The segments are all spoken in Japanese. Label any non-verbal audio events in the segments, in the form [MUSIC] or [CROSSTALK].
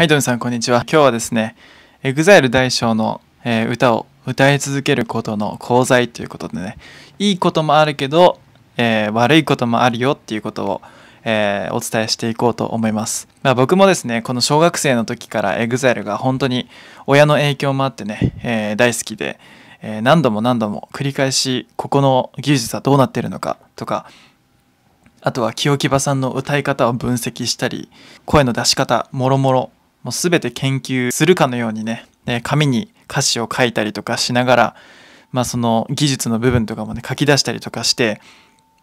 はい、どみさん、こんにちは。今日はですね、EXILE 大将の、え歌を歌い続けることの功罪ということでね、いいこともあるけど、えー、悪いこともあるよっていうことを、えー、お伝えしていこうと思います。まあ、僕もですね、この小学生の時から EXILE が本当に親の影響もあってね、えー、大好きで、え何度も何度も繰り返し、ここの技術はどうなってるのかとか、あとは清木場さんの歌い方を分析したり、声の出し方、もろもろもう全て研究するかのようにね、え紙に歌詞を書いたりとかしながら、まあ、その技術の部分とかもね書き出したりとかして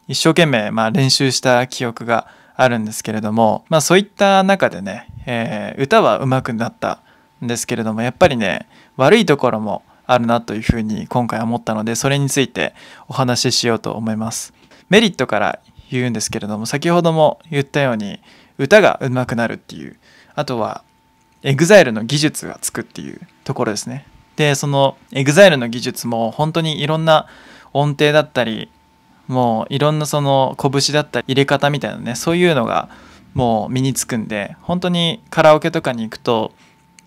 一生懸命まあ練習した記憶があるんですけれども、まあ、そういった中でね、えー、歌は上手くなったんですけれどもやっぱりね悪いところもあるなというふうに今回思ったのでそれについてお話ししようと思いますメリットから言うんですけれども先ほども言ったように歌が上手くなるっていうあとはエグザイルの技術がつくっていうところですね。で、その EXILE の技術も本当にいろんな音程だったり、もういろんなその拳だったり入れ方みたいなね、そういうのがもう身につくんで、本当にカラオケとかに行くと、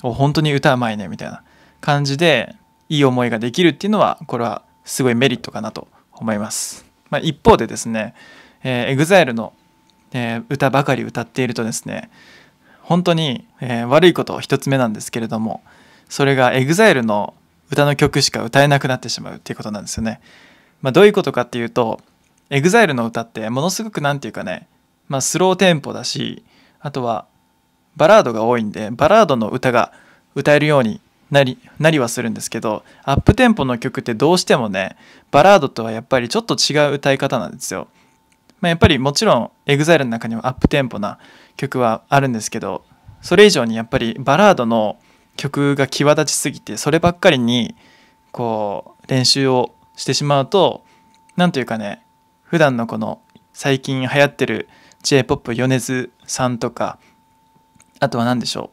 本当に歌うまいねみたいな感じでいい思いができるっていうのは、これはすごいメリットかなと思います。まあ、一方でですね、えー、EXILE の、えー、歌ばかり歌っているとですね、本当に、えー、悪いこと一つ目なんですけれどもそれが EXILE の歌の曲しか歌えなくなってしまうっていうことなんですよね。まあ、どういうことかっていうと EXILE の歌ってものすごく何て言うかね、まあ、スローテンポだしあとはバラードが多いんでバラードの歌が歌えるようになりなりはするんですけどアップテンポの曲ってどうしてもねバラードとはやっぱりちょっと違う歌い方なんですよ。まあ、やっぱりもちろん EXILE の中にはアップテンポな曲はあるんですけどそれ以上にやっぱりバラードの曲が際立ちすぎてそればっかりにこう練習をしてしまうと何というかね普段のこの最近流行ってる j p o p 米津さんとかあとは何でしょ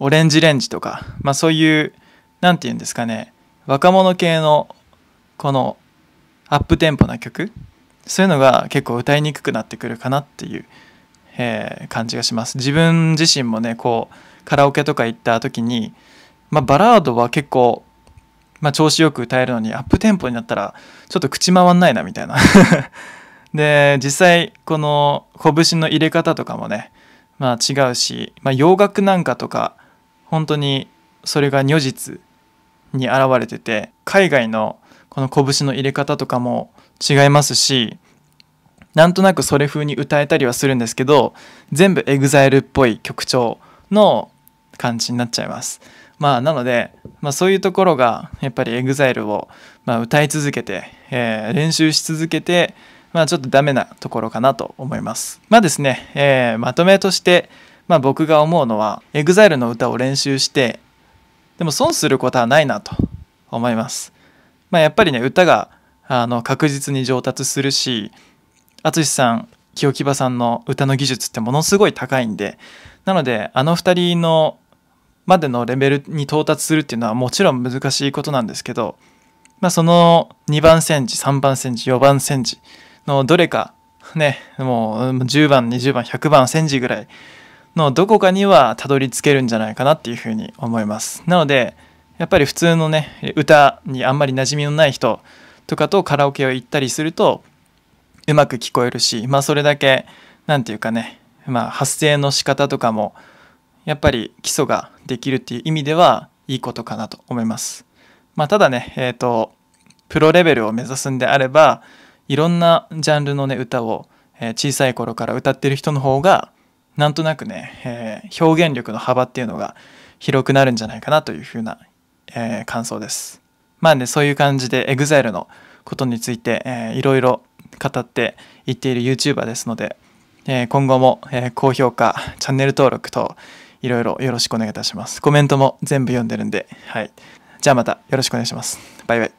うオレンジレンジとか、まあ、そういう何て言うんですかね若者系のこのアップテンポな曲そういうのが結構歌いにくくなってくるかなっていう、えー、感じがします自分自身もねこうカラオケとか行った時に、まあ、バラードは結構、まあ、調子よく歌えるのにアップテンポになったらちょっと口回んないなみたいな [LAUGHS] で実際この拳の入れ方とかもねまあ違うし、まあ、洋楽なんかとか本当にそれが如実に現れてて海外のこの拳の入れ方とかも違いますしなんとなくそれ風に歌えたりはするんですけど全部 EXILE っぽい曲調の感じになっちゃいます。まあなので、まあ、そういうところがやっぱり EXILE を、まあ、歌い続けて、えー、練習し続けて、まあ、ちょっとダメなところかなと思います。まあですね、えー、まとめとして、まあ、僕が思うのは EXILE の歌を練習してでも損することはないなと思います。まあ、やっぱりね歌があの確実に上達するし淳さん清木場さんの歌の技術ってものすごい高いんでなのであの2人のまでのレベルに到達するっていうのはもちろん難しいことなんですけど、まあ、その2番戦時3番戦時4番戦時のどれかねもう10番20番100番戦時ぐらいのどこかにはたどり着けるんじゃないかなっていうふうに思いますなのでやっぱり普通のね歌にあんまり馴染みのない人とかとカラオケを行ったりするとうまく聞こえるしまあそれだけ何て言うかねまあ発声の仕方とかもやっぱり基礎ができるっていう意味ではいいことかなと思います。まあ、ただね、えっ、ー、と、プロレベルを目指すんであれば、いろんなジャンルのね、歌を、え小さい頃から歌ってる人の方が、なんとなくね、えー、表現力の幅っていうのが広くなるんじゃないかなというふうな、えー、感想です。まあね、そういう感じで EXILE のことについて、えー、いろいろ語っていっている YouTuber ですので、えー、今後も、えー、高評価、チャンネル登録といろいろよろしくお願いいたします。コメントも全部読んでるんで、はい。じゃあまたよろしくお願いします。バイバイ。